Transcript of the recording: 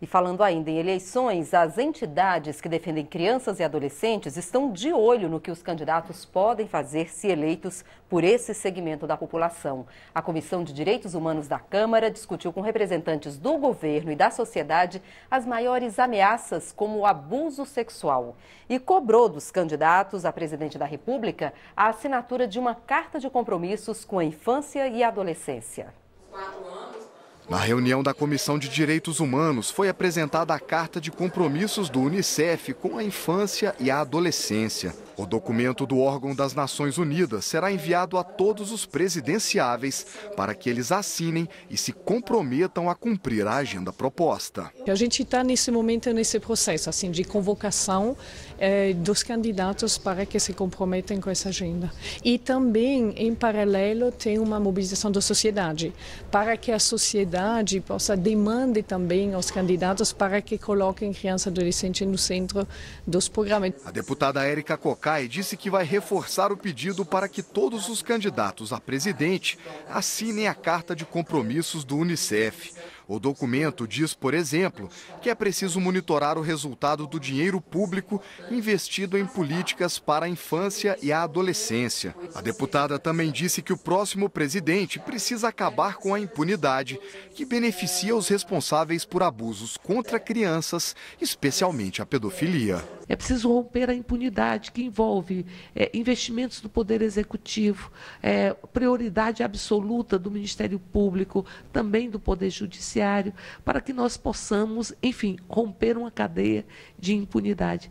E falando ainda em eleições, as entidades que defendem crianças e adolescentes estão de olho no que os candidatos podem fazer se eleitos por esse segmento da população. A Comissão de Direitos Humanos da Câmara discutiu com representantes do governo e da sociedade as maiores ameaças, como o abuso sexual, e cobrou dos candidatos a presidente da República a assinatura de uma carta de compromissos com a infância e a adolescência. Na reunião da Comissão de Direitos Humanos foi apresentada a Carta de Compromissos do Unicef com a Infância e a Adolescência. O documento do órgão das Nações Unidas será enviado a todos os presidenciáveis para que eles assinem e se comprometam a cumprir a agenda proposta. A gente está nesse momento nesse processo assim de convocação eh, dos candidatos para que se comprometam com essa agenda. E também, em paralelo, tem uma mobilização da sociedade para que a sociedade sociedade possa demandar também aos candidatos para que coloquem criança e adolescente no centro dos programas. A deputada Érica Cocai disse que vai reforçar o pedido para que todos os candidatos a presidente assinem a carta de compromissos do Unicef. O documento diz, por exemplo, que é preciso monitorar o resultado do dinheiro público investido em políticas para a infância e a adolescência. A deputada também disse que o próximo presidente precisa acabar com a impunidade que beneficia os responsáveis por abusos contra crianças, especialmente a pedofilia. É preciso romper a impunidade que envolve é, investimentos do Poder Executivo, é, prioridade absoluta do Ministério Público, também do Poder Judiciário judiciário, para que nós possamos, enfim, romper uma cadeia de impunidade.